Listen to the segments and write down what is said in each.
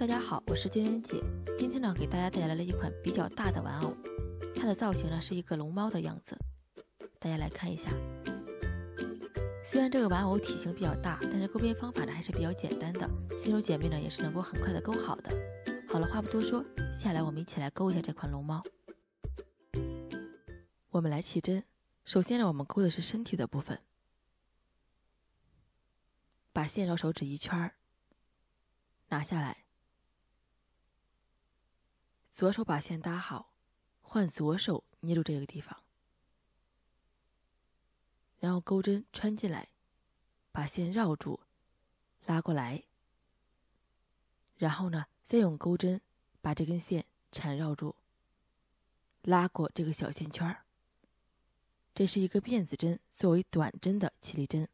大家好，我是娟娟姐。今天呢，给大家带来了一款比较大的玩偶，它的造型呢是一个龙猫的样子。大家来看一下，虽然这个玩偶体型比较大，但是钩边方法呢还是比较简单的，新手姐妹呢也是能够很快的钩好的。好了，话不多说，接下来我们一起来钩一下这款龙猫。我们来起针，首先呢，我们钩的是身体的部分，把线绕手指一圈儿，拿下来。左手把线搭好，换左手捏住这个地方，然后钩针穿进来，把线绕住，拉过来。然后呢，再用钩针把这根线缠绕住，拉过这个小线圈儿。这是一个辫子针作为短针的起立针。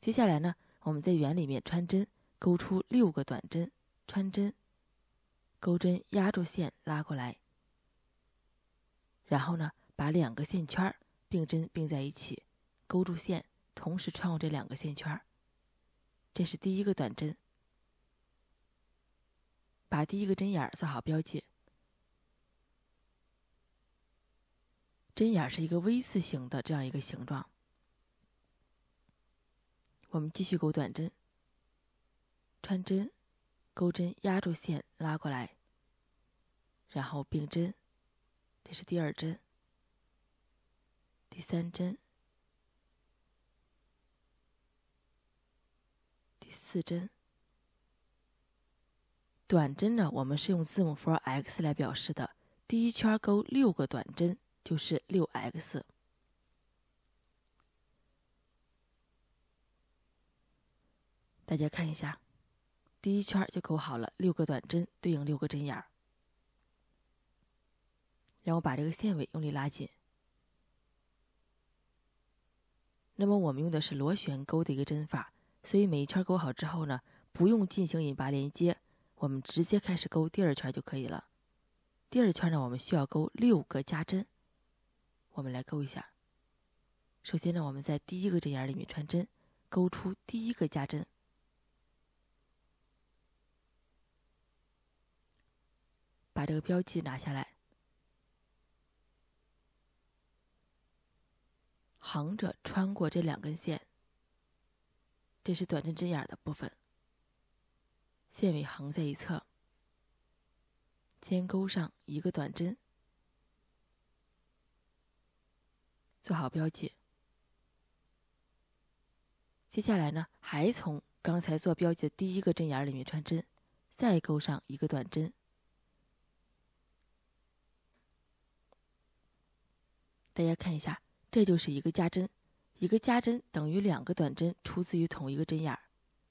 接下来呢，我们在圆里面穿针，钩出六个短针穿针。钩针压住线，拉过来，然后呢，把两个线圈并针并在一起，钩住线，同时穿过这两个线圈。这是第一个短针，把第一个针眼做好标记，针眼是一个 V 字形的这样一个形状。我们继续钩短针，穿针。钩针压住线，拉过来，然后并针，这是第二针，第三针，第四针。短针呢，我们是用字母符号 X 来表示的。第一圈钩六个短针，就是六 X。大家看一下。第一圈就钩好了六个短针，对应六个针眼儿。然后把这个线尾用力拉紧。那么我们用的是螺旋钩的一个针法，所以每一圈钩好之后呢，不用进行引拔连接，我们直接开始钩第二圈就可以了。第二圈呢，我们需要钩六个加针。我们来钩一下。首先呢，我们在第一个针眼里面穿针，钩出第一个加针。把这个标记拿下来，横着穿过这两根线。这是短针针眼的部分，线尾横在一侧，先钩上一个短针，做好标记。接下来呢，还从刚才做标记的第一个针眼里面穿针，再钩上一个短针。大家看一下，这就是一个加针，一个加针等于两个短针，出自于同一个针眼儿。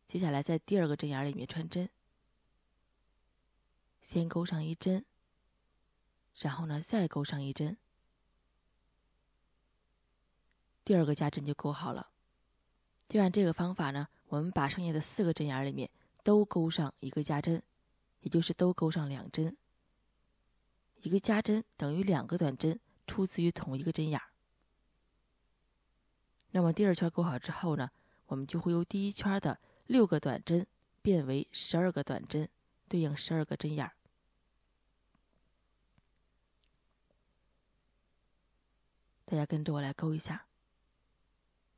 接下来，在第二个针眼儿里面穿针，先钩上一针，然后呢再钩上一针，第二个加针就钩好了。就按这个方法呢，我们把剩下的四个针眼儿里面都钩上一个加针，也就是都钩上两针。一个加针等于两个短针。出自于同一个针眼儿。那么第二圈钩好之后呢，我们就会由第一圈的六个短针变为十二个短针，对应十二个针眼。大家跟着我来钩一下。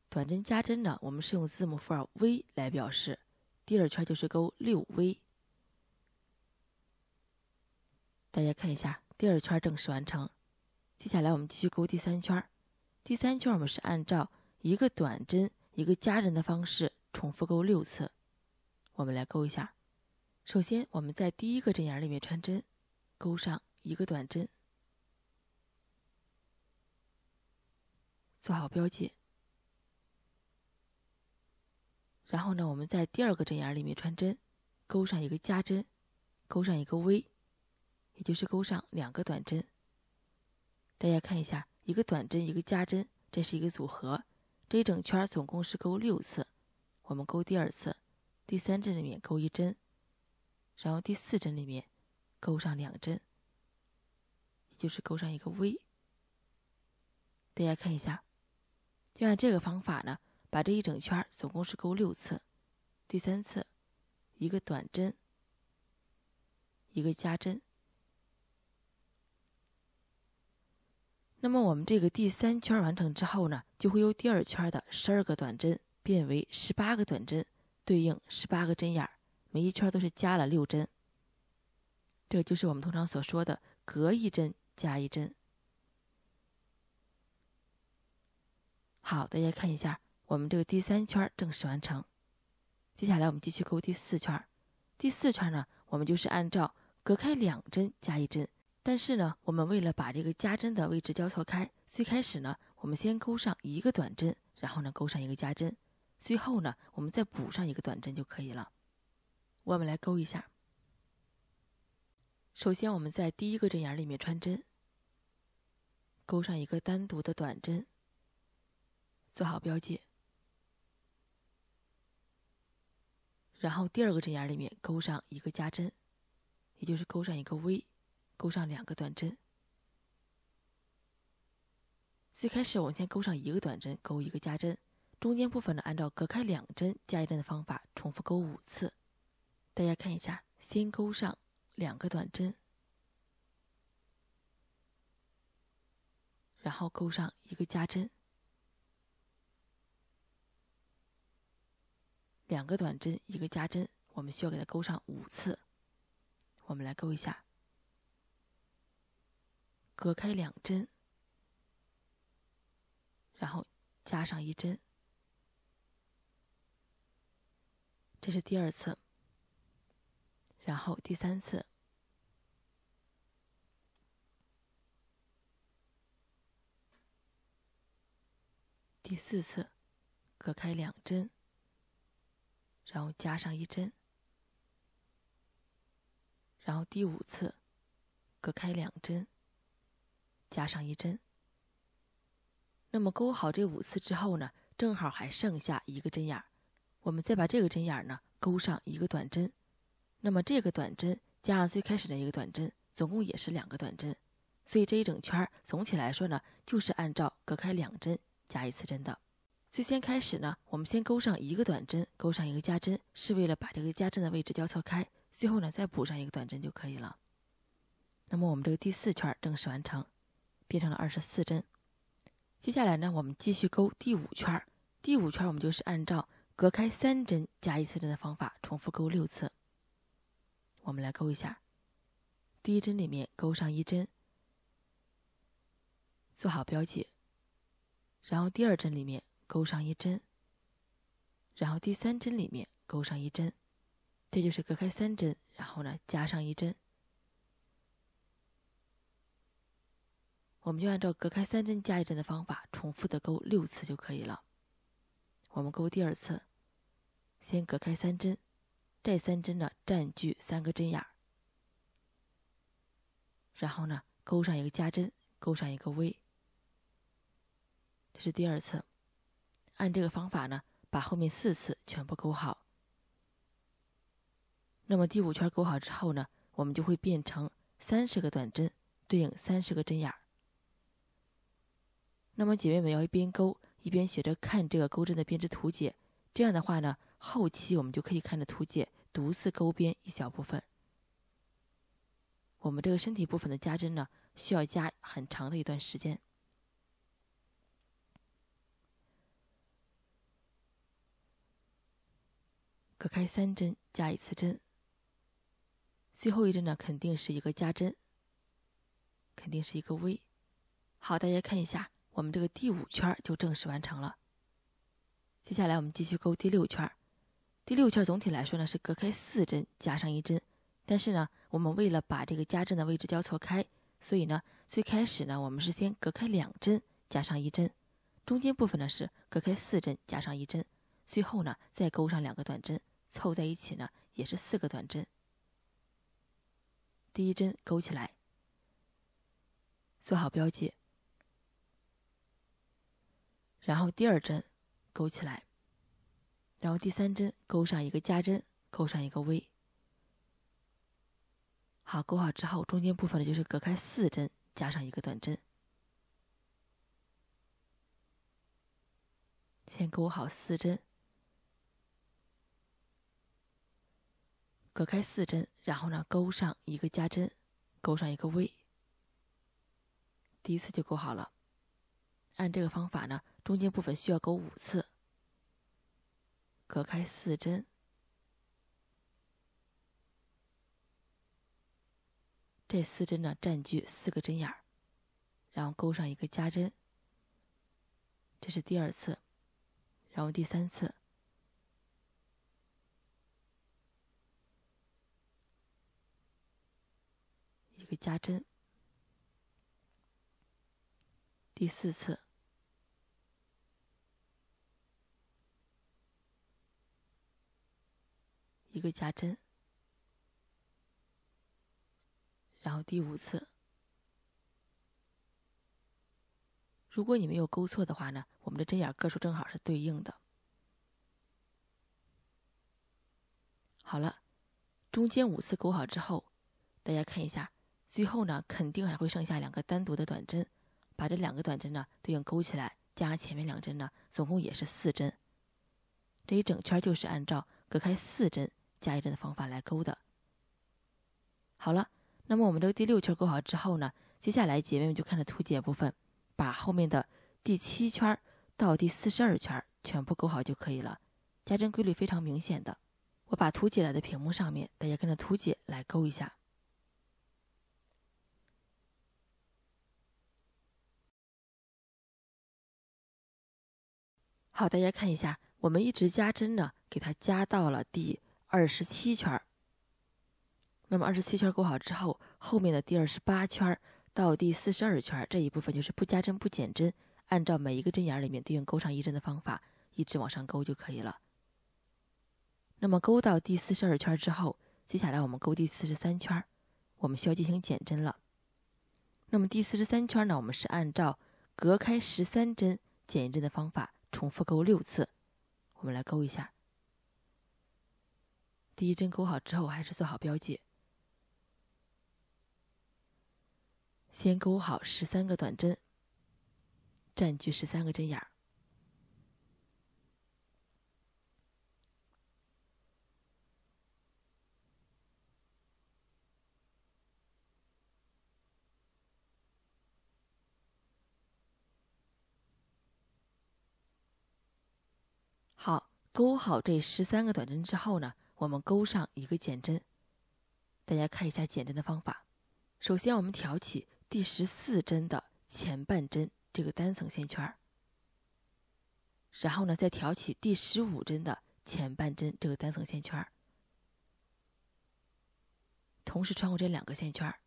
短针加针呢，我们是用字母符号 V 来表示。第二圈就是勾六 V。大家看一下，第二圈正式完成。接下来我们继续钩第三圈儿，第三圈我们是按照一个短针一个加针的方式重复钩六次，我们来钩一下。首先我们在第一个针眼里面穿针，钩上一个短针，做好标记。然后呢，我们在第二个针眼里面穿针，钩上一个加针，钩上一个 V，也就是钩上两个短针。大家看一下，一个短针，一个加针，这是一个组合。这一整圈总共是钩六次。我们钩第二次，第三针里面钩一针，然后第四针里面钩上两针，也就是钩上一个 V。大家看一下，就按这个方法呢，把这一整圈总共是钩六次。第三次，一个短针，一个加针。那么我们这个第三圈完成之后呢，就会由第二圈的十二个短针变为十八个短针，对应十八个针眼儿，每一圈都是加了六针。这就是我们通常所说的隔一针加一针。好，大家看一下，我们这个第三圈正式完成。接下来我们继续钩第四圈，第四圈呢，我们就是按照隔开两针加一针。但是呢，我们为了把这个加针的位置交错开，最开始呢，我们先钩上一个短针，然后呢，钩上一个加针，最后呢，我们再补上一个短针就可以了。我们来钩一下。首先，我们在第一个针眼里面穿针，钩上一个单独的短针，做好标记。然后，第二个针眼里面钩上一个加针，也就是钩上一个 V。钩上两个短针。最开始我们先钩上一个短针，钩一个加针，中间部分呢，按照隔开两针加一针的方法重复钩五次。大家看一下，先钩上两个短针，然后钩上一个加针，两个短针一个加针，我们需要给它钩上五次。我们来钩一下。隔开两针，然后加上一针，这是第二次。然后第三次，第四次，隔开两针，然后加上一针，然后第五次，隔开两针。加上一针，那么钩好这五次之后呢，正好还剩下一个针眼儿，我们再把这个针眼儿呢钩上一个短针，那么这个短针加上最开始的一个短针，总共也是两个短针，所以这一整圈总体来说呢，就是按照隔开两针加一次针的。最先开始呢，我们先钩上一个短针，钩上一个加针，是为了把这个加针的位置交错开，最后呢再补上一个短针就可以了。那么我们这个第四圈正式完成。变成了二十四针。接下来呢，我们继续勾第五圈。第五圈我们就是按照隔开三针加一次针的方法重复勾六次。我们来勾一下，第一针里面钩上一针，做好标记。然后第二针里面钩上一针。然后第三针里面钩上一针，这就是隔开三针，然后呢加上一针。我们就按照隔开三针加一针的方法，重复的钩六次就可以了。我们钩第二次，先隔开三针，这三针呢占据三个针眼儿，然后呢钩上一个加针，钩上一个 V。这是第二次，按这个方法呢，把后面四次全部钩好。那么第五圈钩好之后呢，我们就会变成三十个短针，对应三十个针眼儿。那么姐妹们要一边钩一边学着看这个钩针的编织图解，这样的话呢，后期我们就可以看着图解独自勾编一小部分。我们这个身体部分的加针呢，需要加很长的一段时间，隔开三针加一次针，最后一针呢肯定是一个加针，肯定是一个 V。好，大家看一下。我们这个第五圈就正式完成了。接下来我们继续钩第六圈。第六圈总体来说呢是隔开四针加上一针，但是呢我们为了把这个加针的位置交错开，所以呢最开始呢我们是先隔开两针加上一针，中间部分呢是隔开四针加上一针，最后呢再钩上两个短针，凑在一起呢也是四个短针。第一针钩起来，做好标记。然后第二针勾起来，然后第三针勾上一个加针，勾上一个 V。好，勾好之后，中间部分呢就是隔开四针，加上一个短针。先勾好四针，隔开四针，然后呢勾上一个加针，勾上一个 V，第一次就勾好了。按这个方法呢，中间部分需要勾五次，隔开四针，这四针呢占据四个针眼儿，然后勾上一个加针，这是第二次，然后第三次，一个加针，第四次。一个加针，然后第五次，如果你没有勾错的话呢，我们的针眼个数正好是对应的。好了，中间五次勾好之后，大家看一下，最后呢肯定还会剩下两个单独的短针，把这两个短针呢对应勾起来，加上前面两针呢，总共也是四针，这一整圈就是按照隔开四针。加一针的方法来钩的。好了，那么我们这个第六圈钩好之后呢，接下来姐妹们就看着图解部分，把后面的第七圈到第四十二圈全部钩好就可以了。加针规律非常明显的，我把图解打在屏幕上面，大家跟着图解来钩一下。好，大家看一下，我们一直加针呢，给它加到了第。二十七圈，那么二十七圈钩好之后，后面的第二十八圈到第四十二圈这一部分就是不加针不减针，按照每一个针眼里面对应钩上一针的方法，一直往上钩就可以了。那么钩到第四十二圈之后，接下来我们钩第四十三圈，我们需要进行减针了。那么第四十三圈呢，我们是按照隔开十三针减一针的方法，重复钩六次。我们来钩一下。第一针钩好之后，还是做好标记。先钩好十三个短针，占据十三个针眼儿。好，钩好这十三个短针之后呢？我们钩上一个减针，大家看一下减针的方法。首先，我们挑起第十四针的前半针这个单层线圈儿，然后呢，再挑起第十五针的前半针这个单层线圈儿，同时穿过这两个线圈儿，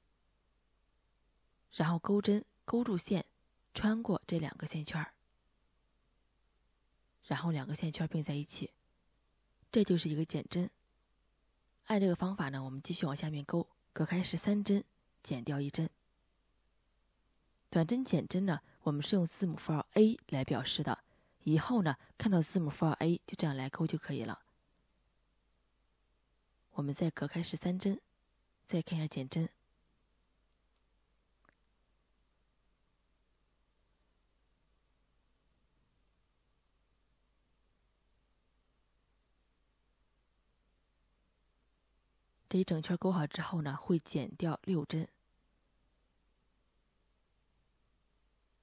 然后钩针钩住线，穿过这两个线圈儿，然后两个线圈并在一起，这就是一个减针。按这个方法呢，我们继续往下面勾，隔开十三针，减掉一针。短针减针呢，我们是用字母负二 A 来表示的。以后呢，看到字母负二 A，就这样来勾就可以了。我们再隔开十三针，再看一下减针。一整圈钩好之后呢，会减掉六针。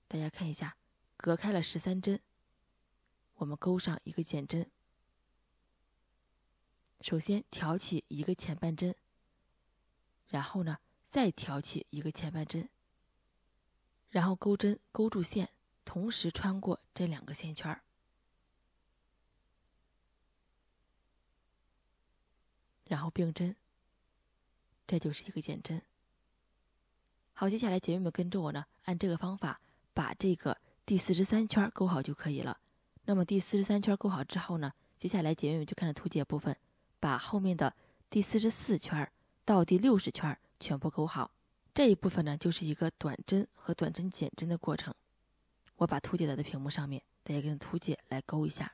大家看一下，隔开了十三针，我们钩上一个减针。首先挑起一个前半针，然后呢再挑起一个前半针，然后钩针钩住线，同时穿过这两个线圈儿，然后并针。这就是一个减针。好，接下来姐妹们跟着我呢，按这个方法把这个第四十三圈钩好就可以了。那么第四十三圈钩好之后呢，接下来姐妹们就看着图解部分，把后面的第四十四圈到第六十圈全部钩好。这一部分呢就是一个短针和短针减针的过程。我把图解在屏幕上面，大家跟图解来勾一下。